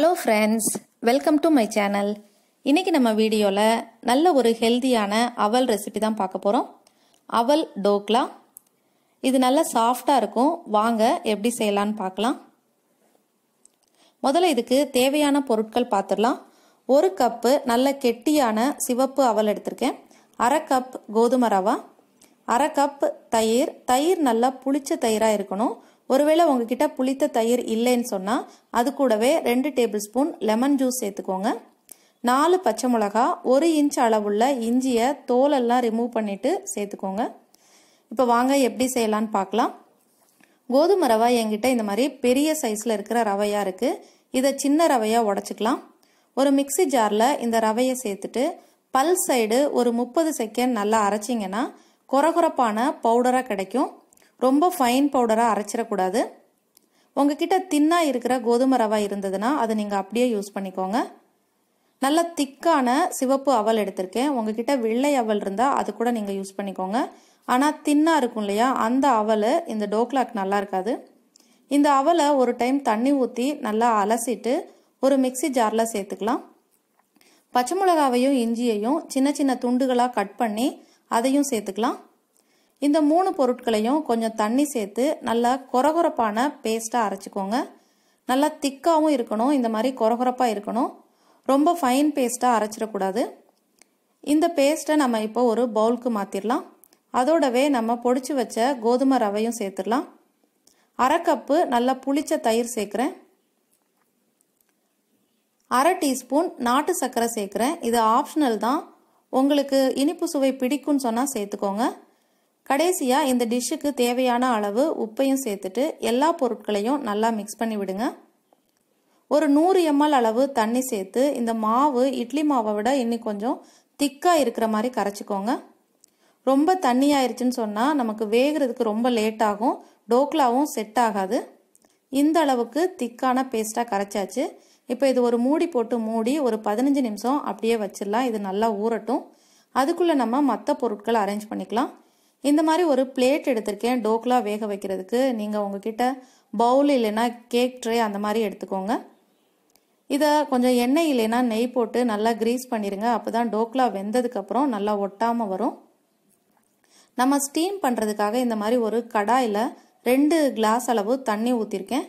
hello friends welcome to my channel இன்றைக்கி நம்ம வீடியோவில் நல்ல ஒரு ஹெல்த்தியான அவல் ரெசிபி தான் பார்க்க போகிறோம் அவல் டோக்லா இது நல்லா சாஃப்டாக இருக்கும் வாங்க எப்படி செய்யலான்னு பார்க்கலாம் முதல்ல இதுக்கு தேவையான பொருட்கள் பார்த்துடலாம் ஒரு கப்பு நல்ல கெட்டியான சிவப்பு அவல் எடுத்திருக்கேன் அரை கப் கோதுமை ரவா அரை கப் தயிர் தயிர் நல்லா புளிச்ச தயிராக இருக்கணும் ஒருவேளை உங்ககிட்ட புளித்த தயிர் இல்லைன்னு சொன்னால் அது கூடவே ரெண்டு டேபிள் ஸ்பூன் லெமன் ஜூஸ் சேர்த்துக்கோங்க நாலு பச்சை மிளகா ஒரு இன்ச் அளவுள்ள இஞ்சியை தோலெல்லாம் ரிமூவ் பண்ணிவிட்டு சேர்த்துக்கோங்க இப்போ வாங்க எப்படி செய்யலான்னு பார்க்கலாம் கோதுமை ரவா என்கிட்ட இந்த மாதிரி பெரிய சைஸில் இருக்கிற ரவையாக இருக்குது இதை சின்ன ரவையாக உடச்சிக்கலாம் ஒரு மிக்சி ஜாரில் இந்த ரவையை சேர்த்துட்டு பல் சைடு ஒரு முப்பது செகண்ட் நல்லா அரைச்சிங்கன்னா குறகுறப்பான பவுடராக கிடைக்கும் ரொம்ப ஃபைன் பவுடராக அரைச்சிடக்கூடாது உங்ககிட்ட தின்னாக இருக்கிற கோதுமை ரவா இருந்ததுன்னா அதை நீங்கள் அப்படியே யூஸ் பண்ணிக்கோங்க நல்ல திக்கான சிவப்பு அவல் எடுத்திருக்கேன் உங்ககிட்ட வெள்ளை அவல் இருந்தால் அது கூட நீங்கள் யூஸ் பண்ணிக்கோங்க ஆனால் தின்னாக இருக்கும் இல்லையா அந்த அவல் இந்த டோக்லாக் நல்லா இருக்காது இந்த அவலை ஒரு டைம் தண்ணி ஊற்றி நல்லா அலசிட்டு ஒரு மிக்சி ஜாரில் சேர்த்துக்கலாம் பச்சை மிளகாவையும் இஞ்சியையும் சின்ன சின்ன துண்டுகளாக கட் பண்ணி அதையும் சேர்த்துக்கலாம் இந்த மூணு பொருட்களையும் கொஞ்சம் தண்ணி சேர்த்து நல்லா கொரகொரப்பான பேஸ்ட்டாக அரைச்சிக்கோங்க நல்லா திக்காகவும் இருக்கணும் இந்த மாதிரி கொரகொரப்பாக இருக்கணும் ரொம்ப ஃபைன் பேஸ்ட்டாக அரைச்சிடக்கூடாது இந்த பேஸ்ட்டை நம்ம இப்போ ஒரு பவுலுக்கு மாற்றிடலாம் அதோடவே நம்ம பொடிச்சு வச்ச கோதுமை ரவையும் சேர்த்துடலாம் அரை கப்பு நல்லா புளிச்ச தயிர் சேர்க்குறேன் அரை டீஸ்பூன் நாட்டு சர்க்கரை சேர்க்குறேன் இது ஆப்ஷனல் தான் உங்களுக்கு இனிப்பு சுவை பிடிக்கும்னு சொன்னால் சேர்த்துக்கோங்க கடைசியாக இந்த டிஷ்ஷுக்கு தேவையான அளவு உப்பையும் சேர்த்துட்டு எல்லா பொருட்களையும் நல்லா மிக்ஸ் பண்ணி விடுங்க ஒரு நூறு எம்எல் அளவு தண்ணி சேர்த்து இந்த மாவு இட்லி மாவை விட இன்னும் கொஞ்சம் திக்காக இருக்கிற மாதிரி கரைச்சிக்கோங்க ரொம்ப தண்ணி ஆயிடுச்சுன்னு சொன்னால் நமக்கு வேகிறதுக்கு ரொம்ப லேட் ஆகும் டோக்லாவும் செட் ஆகாது இந்த அளவுக்கு திக்கான பேஸ்ட்டாக கரைச்சாச்சு இப்போ இது ஒரு மூடி போட்டு மூடி ஒரு பதினஞ்சு நிமிஷம் அப்படியே வச்சிடலாம் இது நல்லா ஊறட்டும் அதுக்குள்ளே நம்ம மற்ற பொருட்களை அரேஞ்ச் பண்ணிக்கலாம் இந்த மாதிரி ஒரு பிளேட் எடுத்திருக்கேன் டோக்லா வேக வைக்கிறதுக்கு நீங்கள் உங்ககிட்ட பவுல் இல்லைன்னா கேக் ட்ரே அந்த மாதிரி எடுத்துக்கோங்க இதை கொஞ்சம் எண்ணெய் இல்லைன்னா நெய் போட்டு நல்லா க்ரீஸ் பண்ணிடுங்க அப்போ தான் டோக்லா வெந்ததுக்கப்புறம் நல்லா ஒட்டாமல் வரும் நம்ம ஸ்டீம் பண்ணுறதுக்காக இந்த மாதிரி ஒரு கடாயில் ரெண்டு கிளாஸ் அளவு தண்ணி ஊற்றிருக்கேன்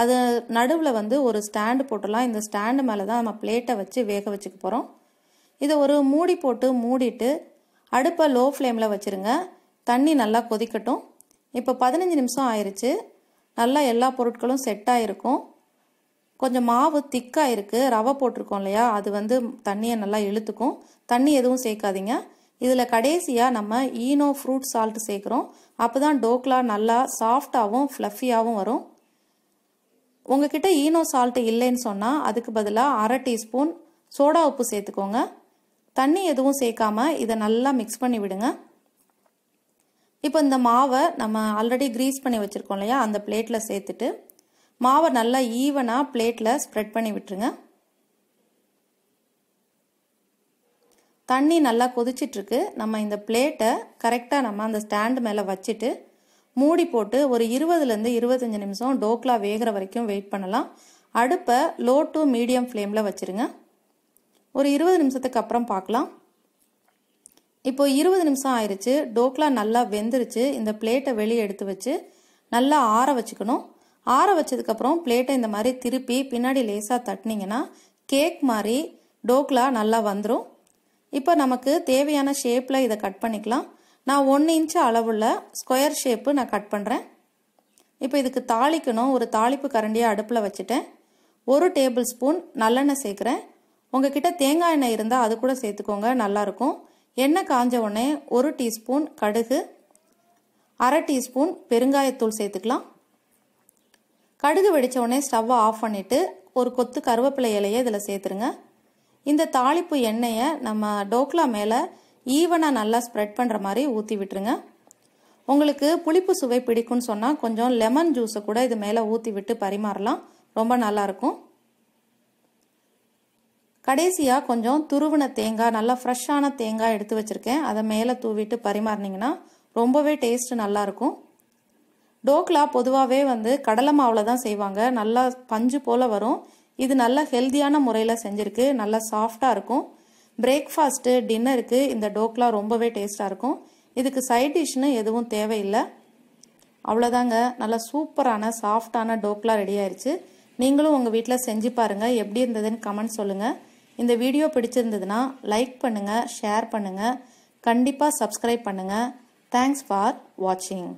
அது நடுவில் வந்து ஒரு ஸ்டாண்டு போட்டுலாம் இந்த ஸ்டாண்டு மேலே தான் நம்ம பிளேட்டை வச்சு வேக வச்சுக்க போகிறோம் இதை ஒரு மூடி போட்டு மூடிட்டு அடுப்பை லோ ஃப்ளேமில் வச்சுருங்க தண்ணி நல்லா கொதிக்கட்டும் இப்போ பதினஞ்சு நிமிஷம் ஆயிடுச்சு நல்லா எல்லா பொருட்களும் செட் ஆகிருக்கும் கொஞ்சம் மாவு திக்காக இருக்குது ரவை போட்டிருக்கோம் இல்லையா அது வந்து தண்ணியை நல்லா இழுத்துக்கும் தண்ணி எதுவும் சேர்க்காதீங்க இதில் கடைசியாக நம்ம ஈனோ ஃப்ரூட் சால்ட் சேர்க்குறோம் அப்போ தான் டோக்லா நல்லா சாஃப்டாகவும் ஃப்ளஃபியாகவும் வரும் உங்ககிட்ட ஈனோ சால்ட்டு இல்லைன்னு சொன்னால் அதுக்கு பதிலாக அரை டீஸ்பூன் சோடா உப்பு சேர்த்துக்கோங்க தண்ணி எதுவும் சேர்க்காம இதை நல்லா மிக்ஸ் பண்ணி விடுங்க இப்போ இந்த மாவை நம்ம ஆல்ரெடி க்ரீஸ் பண்ணி வச்சுருக்கோம் இல்லையா அந்த பிளேட்டில் சேர்த்துட்டு மாவை நல்லா ஈவனாக பிளேட்டில் ஸ்ப்ரெட் பண்ணி விட்டுருங்க தண்ணி நல்லா கொதிச்சிட்ருக்கு நம்ம இந்த பிளேட்டை கரெக்டாக நம்ம அந்த ஸ்டாண்டு மேலே வச்சுட்டு மூடி போட்டு ஒரு இருபதுலேருந்து இருபத்தஞ்சி நிமிஷம் டோக்லா வேகிற வரைக்கும் வெயிட் பண்ணலாம் அடுப்பை லோ டு மீடியம் ஃப்ளேமில் வச்சுருங்க ஒரு இருபது நிமிஷத்துக்கு அப்புறம் பார்க்கலாம் இப்போ இருபது நிமிஷம் ஆயிடுச்சு டோக்லா நல்லா வெந்துருச்சு இந்த பிளேட்டை வெளியே எடுத்து வச்சு நல்லா ஆற வச்சுக்கணும் ஆற வச்சதுக்கப்புறம் பிளேட்டை இந்த மாதிரி திருப்பி பின்னாடி லேசாக தட்டினீங்கன்னா கேக் மாதிரி டோக்லா நல்லா வந்துடும் இப்போ நமக்கு தேவையான ஷேப்பில் இதை கட் பண்ணிக்கலாம் நான் ஒன்று இன்ச்சு அளவுள்ள ஸ்கொயர் ஷேப்பு நான் கட் பண்ணுறேன் இப்போ இதுக்கு தாளிக்கணும் ஒரு தாளிப்பு கரண்டியாக அடுப்பில் வச்சுட்டேன் ஒரு டேபிள் ஸ்பூன் நல்லெண்ணெய் சேர்க்குறேன் உங்ககிட்ட தேங்காய் எண்ணெய் இருந்தால் அது கூட சேர்த்துக்கோங்க நல்லாயிருக்கும் எண்ணெய் காஞ்ச உடனே ஒரு டீஸ்பூன் கடுகு அரை டீஸ்பூன் பெருங்காயத்தூள் சேர்த்துக்கலாம் கடுகு வெடித்த உடனே ஸ்டவ்வை ஆஃப் பண்ணிவிட்டு ஒரு கொத்து கருவேப்பிலை இலையை இதில் சேர்த்துருங்க இந்த தாளிப்பு எண்ணெயை நம்ம டோக்லா மேலே ஈவனாக நல்லா ஸ்ப்ரெட் பண்ணுற மாதிரி ஊற்றி விட்டுருங்க உங்களுக்கு புளிப்பு சுவை பிடிக்கும்னு சொன்னால் கொஞ்சம் லெமன் ஜூஸை கூட இது மேலே ஊற்றி விட்டு பரிமாறலாம் ரொம்ப நல்லாயிருக்கும் கடைசியாக கொஞ்சம் துருவின தேங்காய் நல்லா ஃப்ரெஷ்ஷான தேங்காய் எடுத்து வச்சுருக்கேன் அதை மேலே தூவிட்டு பரிமாறினீங்கன்னா ரொம்பவே டேஸ்ட்டு நல்லாயிருக்கும் டோக்லா பொதுவாகவே வந்து கடலை மாவில் தான் செய்வாங்க நல்லா பஞ்சு போல் வரும் இது நல்ல ஹெல்த்தியான முறையில் செஞ்சுருக்கு நல்லா சாஃப்டாக இருக்கும் பிரேக்ஃபாஸ்ட்டு டின்னருக்கு இந்த டோக்லா ரொம்பவே டேஸ்ட்டாக இருக்கும் இதுக்கு சைட் டிஷ்னு எதுவும் தேவையில்லை அவ்வளோதாங்க நல்லா சூப்பரான சாஃப்டான டோக்லா ரெடி ஆயிடுச்சு நீங்களும் உங்கள் வீட்டில் செஞ்சு பாருங்கள் எப்படி இருந்ததுன்னு கமெண்ட் சொல்லுங்கள் இந்த வீடியோ பிடிச்சிருந்ததுன்னா லைக் பண்ணுங்கள் ஷேர் பண்ணுங்கள் கண்டிப்பாக சப்ஸ்கிரைப் பண்ணுங்கள் தேங்க்ஸ் ஃபார் வாட்சிங்